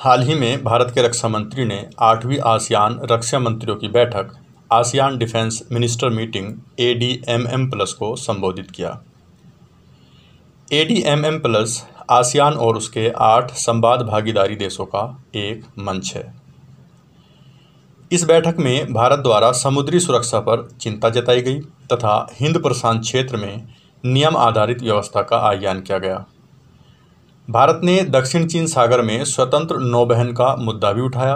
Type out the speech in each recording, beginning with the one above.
हाल ही में भारत के रक्षा मंत्री ने आठवीं आसियान रक्षा मंत्रियों की बैठक ASEAN defence minister meeting A D M M plus को संबोधित किया A D M M plus ASEAN और उसके आठ संवाद भागीदारी देशों का एक मंच है इस बैठक में भारत द्वारा समुद्री सुरक्षा पर चिंता जताई गई तथा हिंद प्रशांत क्षेत्र में नियम आधारित व्यवस्था का आह्वान किया गया भारत ने दक्षिण चीन सागर में स्वतंत्र नौबहन का मुद्दा भी उठाया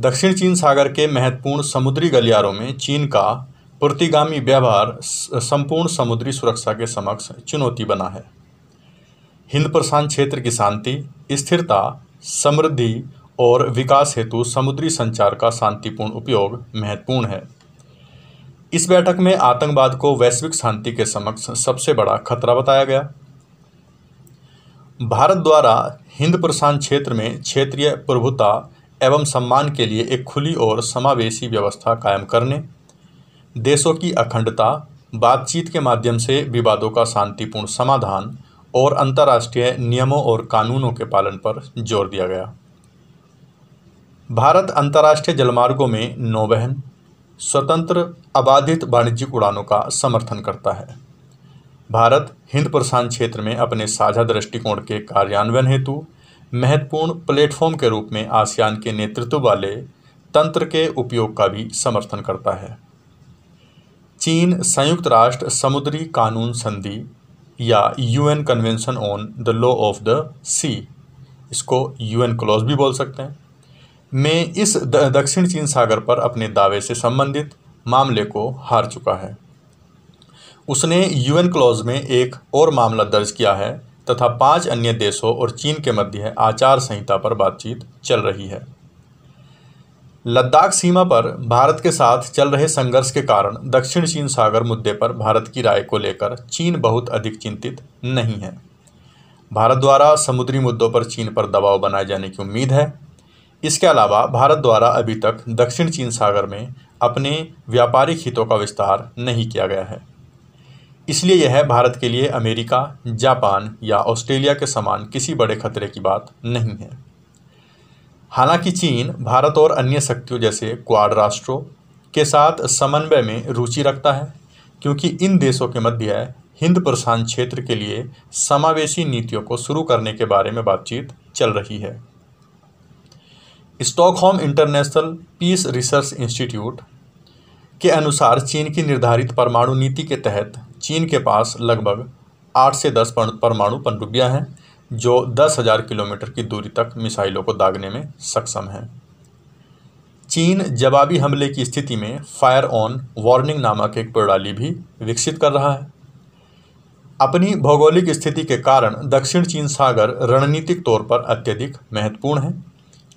दक्षिण चीन सागर के महत्वपूर्ण समुद्री गलियारों में चीन का प्रतिगामी व्यवहार संपूर्ण समुद्री सुरक्षा के समक्ष चुनौती बना है हिंद प्रशांत क्षेत्र की शांति स्थिरता समृद्धि और विकास हेतु समुद्री संचार का शांतिपूर्ण उपयोग महत्वपूर्ण है इस बैठक में आतंकवाद को वैश्विक शांति के समक्ष सबसे बड़ा खतरा बताया गया भारत द्वारा हिंद प्रशांत क्षेत्र में क्षेत्रीय प्रभुता एवं सम्मान के लिए एक खुली और समावेशी व्यवस्था कायम करने देशों की अखंडता बातचीत के माध्यम से विवादों का शांतिपूर्ण समाधान और अंतर्राष्ट्रीय नियमों और कानूनों के पालन पर जोर दिया गया भारत अंतर्राष्ट्रीय जलमार्गों में नौवहन स्वतंत्र अबाधित वाणिज्यिक उड़ानों का समर्थन करता है भारत हिंद प्रशांत क्षेत्र में अपने साझा दृष्टिकोण के कार्यान्वयन हेतु महत्वपूर्ण प्लेटफॉर्म के रूप में आसियान के नेतृत्व वाले तंत्र के उपयोग का भी समर्थन करता है चीन संयुक्त राष्ट्र समुद्री कानून संधि या UN convention on the law of the sea इसको यूएन क्लॉज भी बोल सकते हैं में इस दक्षिण चीन सागर पर अपने दावे से संबंधित मामले को हार चुका है उसने यूएन क्लॉज में एक और मामला दर्ज किया है तथा पांच अन्य देशों और चीन के मध्य आचार संहिता पर बातचीत चल रही है लद्दाख सीमा पर भारत के साथ चल रहे संघर्ष के कारण दक्षिण चीन सागर मुद्दे पर भारत की राय को लेकर चीन बहुत अधिक चिंतित नहीं है भारत द्वारा समुद्री मुद्दों पर चीन पर दबाव बनाए जाने की उम्मीद है इसके अलावा भारत द्वारा अभी तक दक्षिण चीन सागर में अपने व्यापारिक हितों का विस्तार नहीं किया गया है इसलिए यह भारत के लिए अमेरिका जापान या ऑस्ट्रेलिया के समान किसी बड़े खतरे की बात नहीं है हालांकि चीन भारत और अन्य शक्तियों जैसे क्वाड राष्ट्रों के साथ समन्वय में रुचि रखता है क्योंकि इन देशों के मध्य हिंद प्रशांत क्षेत्र के लिए समावेशी नीतियों को शुरू करने के बारे में बातचीत चल रही है Stockholm International Peace Research Institute के अनुसार चीन की निर्धारित परमाणु नीति के तहत चीन के पास लगभग आठ से दस परमाणु पनडुब्बियाँ हैं जो दस हज़ार किलोमीटर की दूरी तक मिसाइलों को दागने में सक्षम हैं चीन जवाबी हमले की स्थिति में फायर ऑन वार्निंग नामक एक प्रणाली भी विकसित कर रहा है अपनी भौगोलिक स्थिति के कारण दक्षिण चीन सागर रणनीतिक तौर पर अत्यधिक महत्वपूर्ण है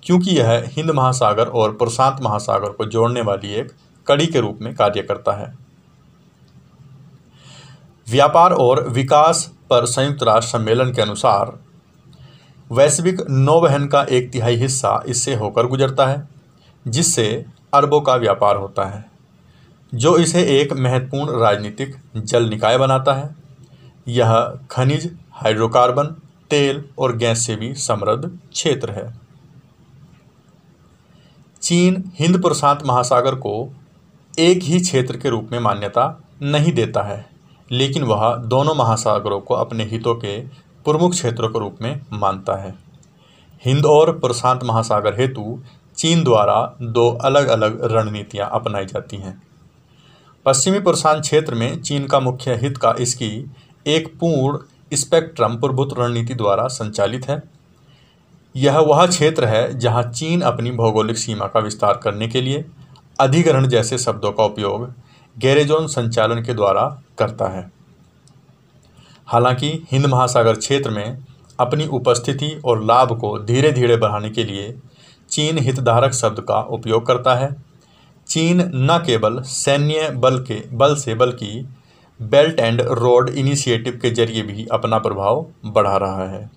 क्योंकि यह हिंद महासागर और प्रशांत महासागर को जोड़ने वाली एक कड़ी के रूप में कार्य करता है व्यापार और विकास पर संयुक्त राष्ट्र सम्मेलन के अनुसार वैश्विक नौवहन का एक तिहाई हिस्सा इससे होकर गुजरता है जिससे अरबों का व्यापार होता है जो इसे एक महत्वपूर्ण राजनीतिक जल निकाय बनाता है यह खनिज हाइड्रोकार्बन तेल और गैस से भी समृद्ध क्षेत्र है चीन हिंद प्रशांत महासागर को एक ही क्षेत्र के रूप में मान्यता नहीं देता है लेकिन वह दोनों महासागरों को अपने हितों के प्रमुख क्षेत्रों के रूप में मानता है हिंद और प्रशांत महासागर हेतु चीन द्वारा दो अलग अलग रणनीतियां अपनाई जाती हैं पश्चिमी प्रशांत क्षेत्र में चीन का मुख्य हित का इसकी एक पूर्ण स्पेक्ट्रम प्रभुत्व रणनीति द्वारा संचालित है यह वह क्षेत्र है जहां चीन अपनी भौगोलिक सीमा का विस्तार करने के लिए अधिग्रहण जैसे शब्दों का उपयोग गैरेजोन संचालन के द्वारा करता है हालांकि हिंद महासागर क्षेत्र में अपनी उपस्थिति और लाभ को धीरे धीरे बढ़ाने के लिए चीन हितधारक शब्द का उपयोग करता है चीन न केवल सैन्य बल के बल से बल्कि बेल्ट एंड रोड इनिशिएटिव के जरिए भी अपना प्रभाव बढ़ा रहा है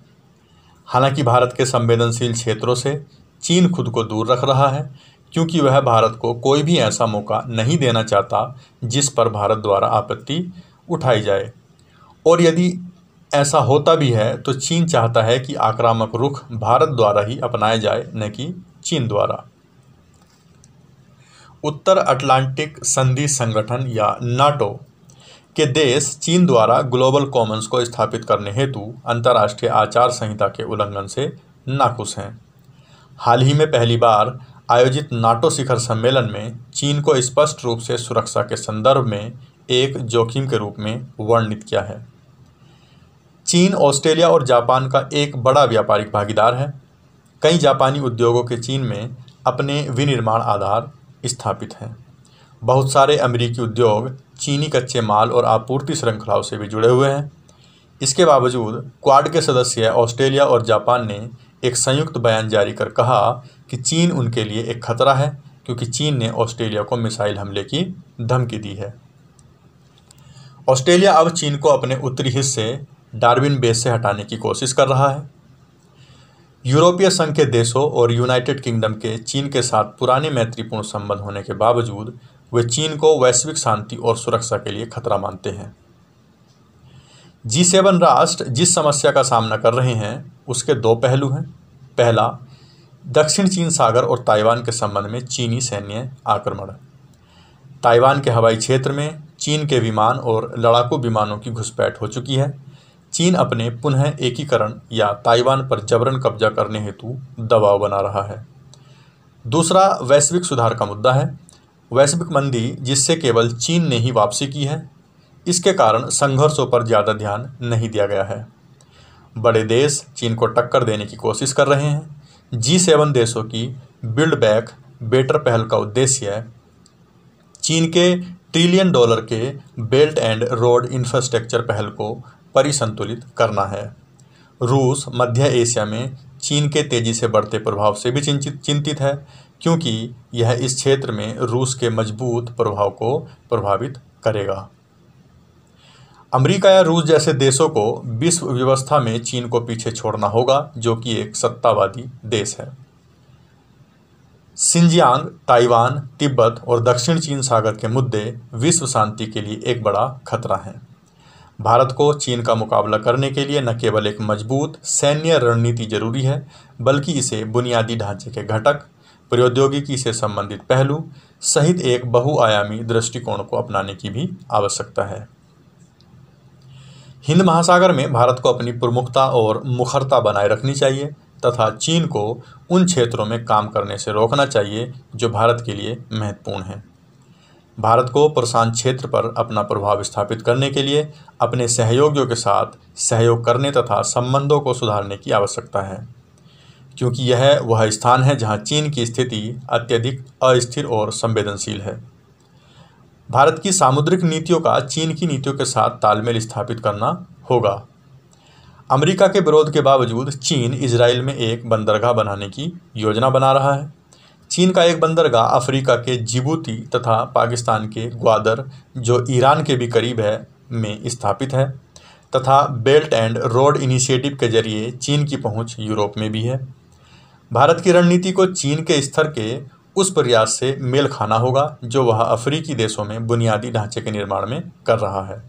हालांकि भारत के संवेदनशील क्षेत्रों से चीन खुद को दूर रख रहा है क्योंकि वह भारत को कोई भी ऐसा मौका नहीं देना चाहता जिस पर भारत द्वारा आपत्ति उठाई जाए और यदि ऐसा होता भी है तो चीन चाहता है कि आक्रामक रुख भारत द्वारा ही अपनाया जाए न कि चीन द्वारा उत्तर अटलांटिक संधि संगठन या नाटो के देश चीन द्वारा ग्लोबल कॉमन्स को स्थापित करने हेतु अंतर्राष्ट्रीय आचार संहिता के उल्लंघन से नाखुश हैं हाल ही में पहली बार आयोजित नाटो शिखर सम्मेलन में चीन को स्पष्ट रूप से सुरक्षा के संदर्भ में एक जोखिम के रूप में वर्णित किया है चीन ऑस्ट्रेलिया और जापान का एक बड़ा व्यापारिक भागीदार है कई जापानी उद्योगों के चीन में अपने विनिर्माण आधार स्थापित हैं बहुत सारे अमेरिकी उद्योग चीनी कच्चे माल और आपूर्ति श्रृंखलाओं से भी जुड़े हुए हैं इसके बावजूद क्वाड के सदस्य ऑस्ट्रेलिया और जापान ने एक संयुक्त बयान जारी कर कहा कि चीन उनके लिए एक खतरा है क्योंकि चीन ने ऑस्ट्रेलिया को मिसाइल हमले की धमकी दी है ऑस्ट्रेलिया अब चीन को अपने उत्तरी हिस्से डार्विन बेस से हटाने की कोशिश कर रहा है यूरोपीय संघ के देशों और यूनाइटेड किंगडम के चीन के साथ पुराने मैत्रीपूर्ण संबंध होने के बावजूद वे चीन को वैश्विक शांति और सुरक्षा के लिए खतरा मानते हैं जी सेवन राष्ट्र जिस समस्या का सामना कर रहे हैं उसके दो पहलू हैं पहला दक्षिण चीन सागर और ताइवान के संबंध में चीनी सैन्य आक्रमण ताइवान के हवाई क्षेत्र में चीन के विमान और लड़ाकू विमानों की घुसपैठ हो चुकी है चीन अपने पुनः एकीकरण या ताइवान पर जबरन कब्जा करने हेतु दबाव बना रहा है दूसरा वैश्विक सुधार का मुद्दा है वैश्विक मंदी जिससे केवल चीन ने ही वापसी की है इसके कारण संघर्षों पर ज़्यादा ध्यान नहीं दिया गया है बड़े देश चीन को टक्कर देने की कोशिश कर रहे हैं जी सेवन देशों की बिल्ड बैक बेटर पहल का उद्देश्य चीन के ट्रिलियन डॉलर के बेल्ट एंड रोड इंफ्रास्ट्रक्चर पहल को परिसंतुलित करना है रूस मध्य एशिया में चीन के तेज़ी से बढ़ते प्रभाव से भी चिंतित चिंतित है क्योंकि यह इस क्षेत्र में रूस के मजबूत प्रभाव को प्रभावित करेगा अमेरिका या रूस जैसे देशों को विश्व व्यवस्था में चीन को पीछे छोड़ना होगा जो कि एक सत्तावादी देश है सिंजियांग ताइवान तिब्बत और दक्षिण चीन सागर के मुद्दे विश्व शांति के लिए एक बड़ा खतरा है भारत को चीन का मुकाबला करने के लिए न केवल एक मजबूत सैन्य रणनीति जरूरी है बल्कि इसे बुनियादी ढांचे के घटक प्रौद्योगिकी से संबंधित पहलू सहित एक बहुआयामी दृष्टिकोण को अपनाने की भी आवश्यकता है हिंद महासागर में भारत को अपनी प्रमुखता और मुखरता बनाए रखनी चाहिए तथा चीन को उन क्षेत्रों में काम करने से रोकना चाहिए जो भारत के लिए महत्वपूर्ण हैं भारत को प्रशांत क्षेत्र पर अपना प्रभाव स्थापित करने के लिए अपने सहयोगियों के साथ सहयोग करने तथा संबंधों को सुधारने की आवश्यकता है क्योंकि यह वह स्थान है जहां चीन की स्थिति अत्यधिक अस्थिर और संवेदनशील है भारत की सामुद्रिक नीतियों का चीन की नीतियों के साथ तालमेल स्थापित करना होगा अमेरिका के विरोध के बावजूद चीन इसराइल में एक बंदरगाह बनाने की योजना बना रहा है चीन का एक बंदरगाह अफ्रीका के जिबूती तथा पाकिस्तान के ग्वादर जो ईरान के भी करीब है में स्थापित है तथा बेल्ट एंड रोड इनिशिएटिव के जरिए चीन की पहुंच यूरोप में भी है भारत की रणनीति को चीन के स्तर के उस प्रयास से मेल खाना होगा जो वह अफ्रीकी देशों में बुनियादी ढांचे के निर्माण में कर रहा है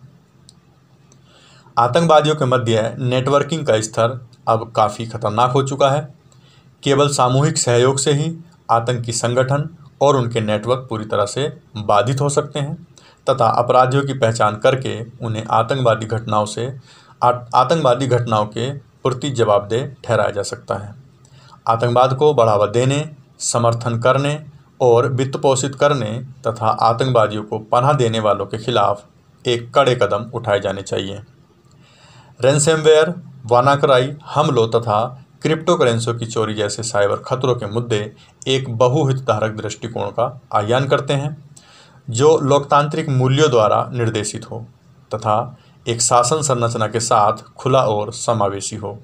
आतंकवादियों के मध्य नेटवर्किंग का स्तर अब काफ़ी खतरनाक हो चुका है केवल सामूहिक सहयोग से ही आतंकी संगठन और उनके नेटवर्क पूरी तरह से बाधित हो सकते हैं तथा अपराधियों की पहचान करके उन्हें आतंकवादी घटनाओं से आतंकवादी घटनाओं के प्रति जवाबदेह ठहराया जा सकता है आतंकवाद को बढ़ावा देने समर्थन करने और वित्त पोषित करने तथा आतंकवादियों को पनाह देने वालों के खिलाफ एक कड़े कदम उठाए जाने चाहिए रेंसेमवेयर वानाक्राई हमलों तथा क्रिप्टो की चोरी जैसे साइबर खतरों के मुद्दे एक बहुहितधारक दृष्टिकोण का आह्वान करते हैं जो लोकतांत्रिक मूल्यों द्वारा निर्देशित हो तथा एक शासन संरचना के साथ खुला और समावेशी हो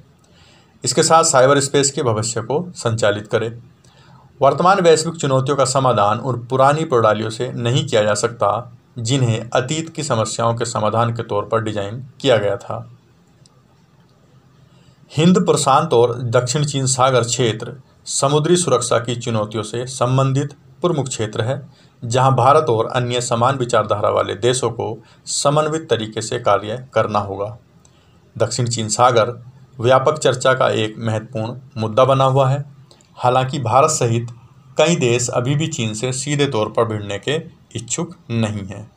इसके साथ साइबर स्पेस के भविष्य को संचालित करे वर्तमान वैश्विक चुनौतियों का समाधान उन पुरानी प्रणालियों से नहीं किया जा सकता जिन्हें अतीत की समस्याओं के समाधान के तौर पर डिजाइन किया गया था हिंद प्रशांत और दक्षिण चीन सागर क्षेत्र समुद्री सुरक्षा की चुनौतियों से संबंधित प्रमुख क्षेत्र है जहां भारत और अन्य समान विचारधारा वाले देशों को समन्वित तरीके से कार्य करना होगा दक्षिण चीन सागर व्यापक चर्चा का एक महत्वपूर्ण मुद्दा बना हुआ है हालांकि भारत सहित कई देश अभी भी चीन से सीधे तौर पर भिड़ने के इच्छुक नहीं हैं